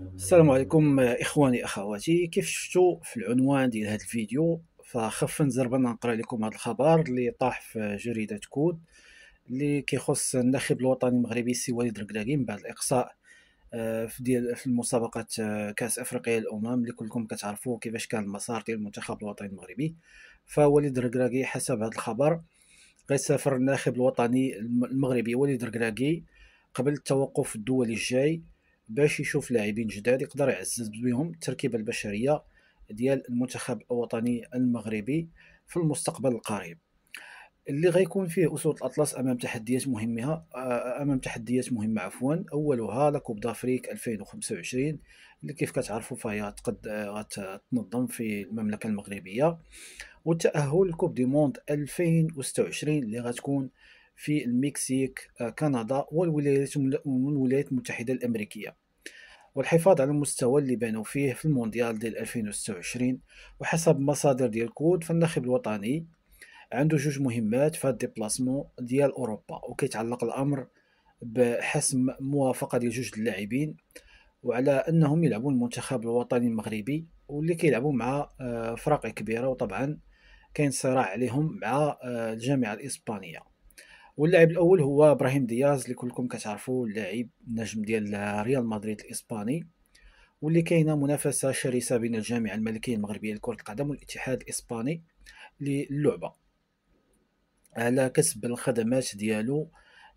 السلام عليكم اخواني اخواتي كيف شفتوا في العنوان ديال هذا الفيديو فخف نزربا نقرا لكم هذا الخبر اللي طاح في جريده كود اللي كيخص الناخب الوطني المغربي السي وليد ركراكي من بعد الاقصاء آه، في ديال في المسابقه آه، كاس افريقيا الامم اللي كلكم كتعرفوا كيفاش كان المسار ديال المنتخب الوطني المغربي فوليد ركراكي حسب هذا الخبر غيسافر الناخب الوطني المغربي وليد ركراكي قبل التوقف الدولي الجاي باش يشوف لاعبين جداد يقدر يعزز بهم التركيبه البشريه ديال المنتخب الوطني المغربي في المستقبل القريب اللي غيكون فيه اسود الاطلس امام تحديات مهمه آه، امام تحديات مهمه عفوا اولها لكوب دافريك 2025 اللي كيف كتعرفوا فهي قد غتنظم في المملكه المغربيه والتاهل لكوب دي موند 2026 اللي غتكون في المكسيك آه، كندا والولايات المتحدة الأمريكية والحفاظ على المستوى اللي بانوا فيه في المونديال ديال 2026 وحسب مصادر ديال كود فالناخب الوطني عنده جوج مهمات في هاد ديال اوروبا وكيتعلق الامر بحسم موافقه ديال جوج اللاعبين وعلى انهم يلعبون المنتخب الوطني المغربي واللي كيلعبوا مع آه، فرق كبيره وطبعا كاين صراع عليهم مع آه، الجامعه الاسبانيه واللاعب الاول هو ابراهيم دياز اللي كلكم كتعرفوا اللاعب النجم ديال ريال مدريد الاسباني واللي كاينه منافسه شرسه بين الجامعه الملكيه المغربيه لكره القدم والاتحاد الاسباني للعبه على كسب الخدمات ديالو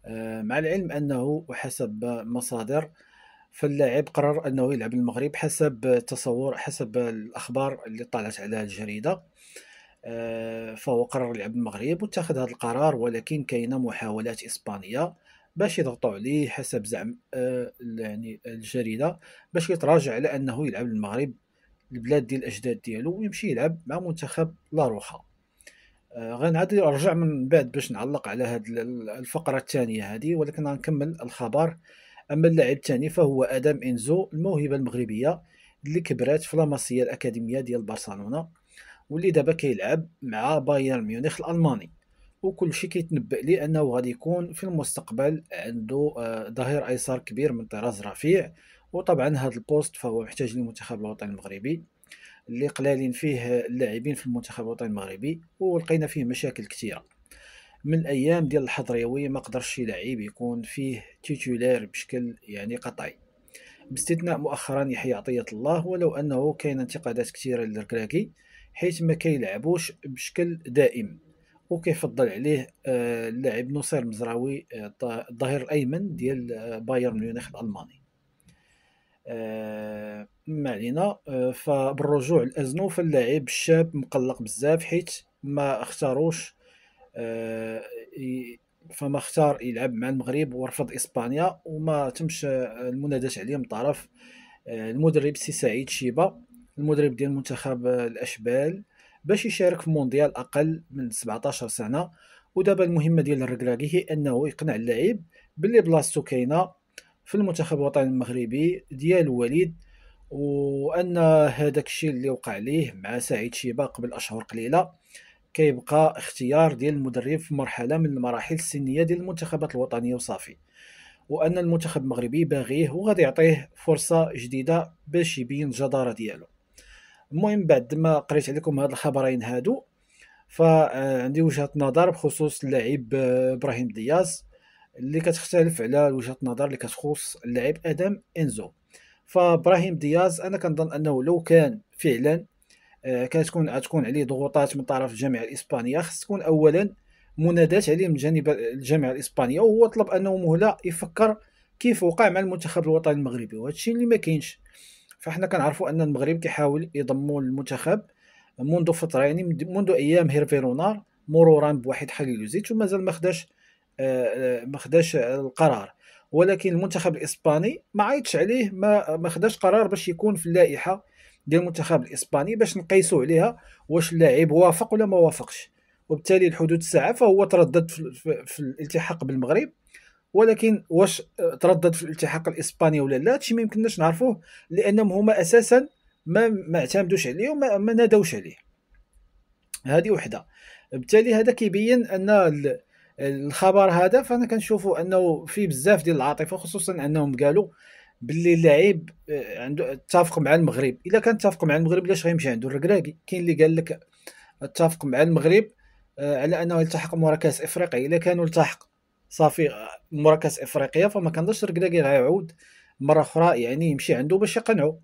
آه، مع العلم انه وحسب مصادر فاللاعب قرر انه يلعب المغرب حسب تصور حسب الاخبار اللي طلعت على الجريده آه، فهو قرر يلعب المغرب واتخذ هذا القرار ولكن كاينه محاولات اسبانيه باش يضغطوا عليه حسب زعم آه، يعني الجريده باش يتراجع على انه يلعب المغرب البلاد ديال الاجداد ديالو ويمشي يلعب مع منتخب لاروخا آه، غنعاد نرجع من بعد باش نعلق على هاد الفقره الثانيه هذه ولكن غنكمل الخبر اما اللاعب الثاني فهو ادم انزو الموهبه المغربيه اللي كبرات في لاماسيا الاكاديميه ديال برشلونه واللي دابا كيلعب مع بايرن ميونخ الالماني وكل شيء كيتنبأ لي انه غادي يكون في المستقبل عنده آه، ظهير ايسر كبير من طراز رفيع وطبعا هذا البوست فهو محتاج للمنتخب الوطني المغربي اللي قلالين فيه اللاعبين في المنتخب الوطني المغربي ولقينا فيه مشاكل كثيره من الايام ديال الحضريوي ما قدرش شي لعيب يكون فيه تيتولير بشكل يعني قطعي باستثناء مؤخرا يحيى عطيه الله ولو انه كاين انتقادات كثيره للركراكي حيث ما كيلعبوش بشكل دائم وكيفضل عليه آه، اللاعب نصير مزراوي آه، الظهير الايمن ديال آه، بايرن ميونخ الالماني ما علينا فبالرجوع لازنو فاللاعب الشاب مقلق بزاف حيت ما اختاروش فما اختار يلعب مع المغرب ورفض اسبانيا وما تمش المناداش عليه من طرف المدرب سي سعيد شيبه المدرب ديال منتخب الاشبال باش يشارك في مونديال اقل من 17 سنه ودابا المهمه ديال الركراكي هي انه يقنع اللاعب باللي بلاصتو كاينه في المنتخب الوطني المغربي ديال وليد وان هذاك الشيء اللي وقع ليه مع سعيد شيبا قبل اشهر قليله كيبقى اختيار ديال المدرب في مرحله من المراحل السنيه ديال المنتخبات الوطنيه وصافي وان المنتخب المغربي باغيه وغادي يعطيه فرصه جديده باش يبين الجداره ديالو المهم بعد ما قريت عليكم هاد الخبرين هادو فعندي آه، وجهه نظر بخصوص اللاعب آه، ابراهيم دياز اللي كتختلف على وجهه النظر اللي كتخص اللاعب ادم انزو فابراهيم دياز انا كنظن انه لو كان فعلا آه، كتكون تكون عليه ضغوطات من طرف الجامعه الاسبانيه خص تكون اولا منادات عليه من جانب الجامعه الاسبانيه وهو طلب انه مهله يفكر كيف وقع مع المنتخب الوطني المغربي وهذا الشيء اللي ما كاينش فاحنا كنعرفوا ان المغرب كيحاول يضموا المنتخب منذ فتره يعني منذ ايام هيرفي رونار مرورا بواحد حاجيلوزيت ومازال ما خداش آه، آه، ما خداش القرار ولكن المنتخب الاسباني ما عيطش عليه ما ما خداش قرار باش يكون في اللائحه ديال المنتخب الاسباني باش نقيسوا عليها واش اللاعب وافق ولا ما وافقش وبالتالي الحدود الساعه فهو تردد في, في, في الالتحاق بالمغرب ولكن واش تردد في الالتحاق الاسباني ولا لا هادشي ما يمكنناش نعرفوه لانهم هما اساسا ما ما اعتمدوش عليه وما ما نادوش عليه هذه وحده بالتالي هذا كيبين ان الخبر هذا فانا كنشوفوا انه فيه بزاف ديال العاطفه خصوصا انهم قالوا باللي اللاعب آه، عنده اتفق مع المغرب الا كان اتفق مع المغرب علاش غيمشي عنده الركراكي كاين اللي قال لك اتفق مع المغرب آه، على انه يلتحق مع كاس افريقيا الا كانوا التحق صافي مراكز افريقيا فما كنظنش ركراكي غيعود مره اخرى يعني يمشي عنده باش يقنعو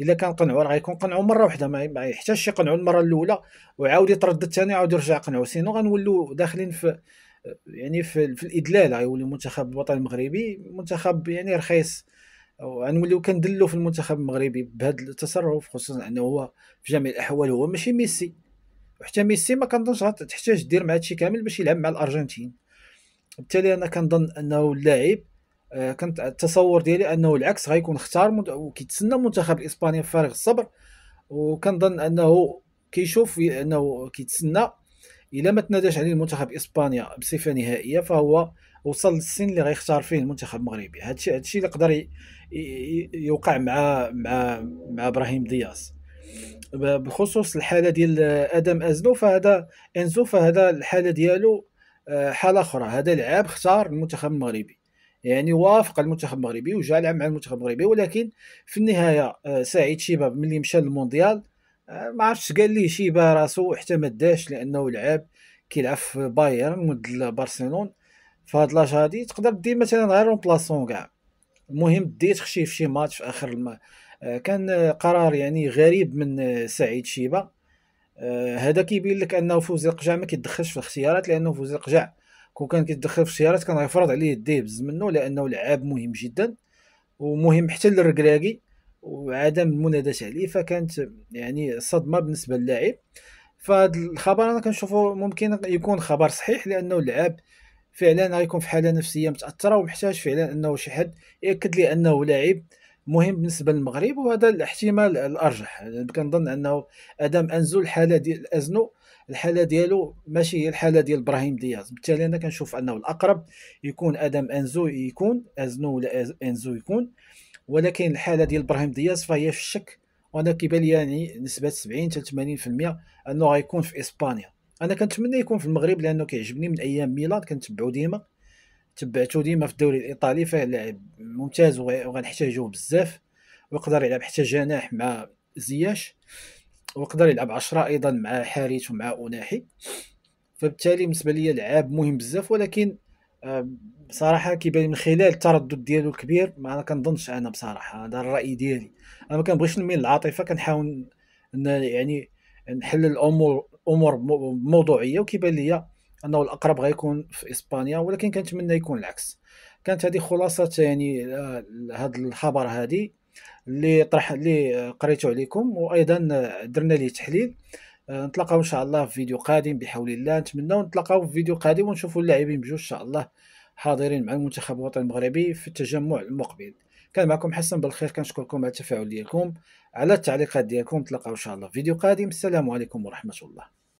الا كان قنعو راه غيكون قنعو مره واحده ما يحتاجش يقنعو المره الاولى وعاود يتردد ثاني عاود يرجع قنعو سينو غنولو داخلين في يعني في, في الادلال غيولي المنتخب الوطني المغربي منتخب يعني رخيص غنوليو كندلو في المنتخب المغربي بهذا التصرف خصوصا انه هو في جميع الاحوال هو ماشي ميسي وحتى ميسي ما كنظنش تحتاج دير مع هادشي كامل باش يلعب مع الارجنتين بالتالي انا كنظن انه اللاعب آه، كنت التصور ديالي انه العكس غيكون اختار وكيتسنى منتخب اسبانيا بفارغ الصبر وكنظن انه كيشوف انه كيتسنى الا ما تناداش عليه المنتخب اسبانيا بصفه نهائيه فهو وصل للسن اللي غيختار فيه المنتخب المغربي هادشي هادشي اللي قدر يوقع مع مع مع ابراهيم دياس بخصوص الحاله ديال ادم ازلو فهذا انزو فهذا الحاله ديالو حاله اخرى هذا اللاعب اختار المنتخب المغربي يعني وافق المنتخب المغربي وجا مع المنتخب المغربي ولكن في النهايه آه، سعيد شباب ملي مشى للمونديال آه، ما عرفتش قال ليه شيبه راسو حتى ما داش لانه لعاب كيلعب في بايرن ضد برشلونه فهاد لاج هادي تقدر دي مثلا غير بلاصون كاع المهم دي تخشي في شي ماتش في اخر الم... آه، كان قرار يعني غريب من سعيد شيبه آه، هذا كيبين لك انه فوزي القجع ما كيدخلش في الاختيارات لانه فوزي القجع كون كان كيدخل في الاختيارات كان غيفرض عليه الديبز منه لانه لعاب مهم جدا ومهم حتى للركراكي وعدم المنادات عليه فكانت يعني صدمه بالنسبه للاعب فهاد الخبر انا كنشوفه ممكن يكون خبر صحيح لانه اللاعب فعلا غيكون في حاله نفسيه متاثره ومحتاج فعلا انه شي حد ياكد لي انه لاعب مهم بالنسبه للمغرب وهذا الاحتمال الارجح يعني كنظن انه ادم انزو الحاله ديال ازنو الحاله ديالو ماشي هي الحاله ديال ابراهيم دياز بالتالي انا كنشوف انه الاقرب يكون ادم انزو يكون ازنو ولا انزو يكون ولكن الحاله ديال ابراهيم دياز فهي في الشك وانا كيبان لي يعني نسبه 70 حتى 80% انه غيكون في اسبانيا انا كنتمنى يكون في المغرب لانه كيعجبني من ايام ميلان كنتبعو ديما تبعتو ديما في الدوري الايطالي فيه لاعب ممتاز وغنحتاجوه بزاف ويقدر يلعب حتى جناح مع زياش ويقدر يلعب عشرة ايضا مع حارث ومع اوناحي فبالتالي بالنسبه ليا لعاب مهم بزاف ولكن بصراحه كيبان من خلال التردد ديالو الكبير ما كنظنش انا بصراحه هذا الراي ديالي انا ما كنبغيش نميل العاطفة كنحاول يعني نحلل الامور امور موضوعيه وكيبان ليا انه الاقرب غيكون في اسبانيا ولكن كنتمنى يكون العكس كانت هذه خلاصه يعني هذا آه، الخبر هذه اللي طرح اللي قريته عليكم وايضا درنا ليه تحليل آه، نتلاقاو ان شاء الله في فيديو قادم بحول الله نتمنى نتلاقاو في فيديو قادم ونشوفوا اللاعبين بجوج ان شاء الله حاضرين مع المنتخب الوطني المغربي في التجمع المقبل كان معكم حسن بالخير كنشكركم على التفاعل ديالكم على التعليقات ديالكم نتلاقاو ان شاء الله في فيديو قادم السلام عليكم ورحمه الله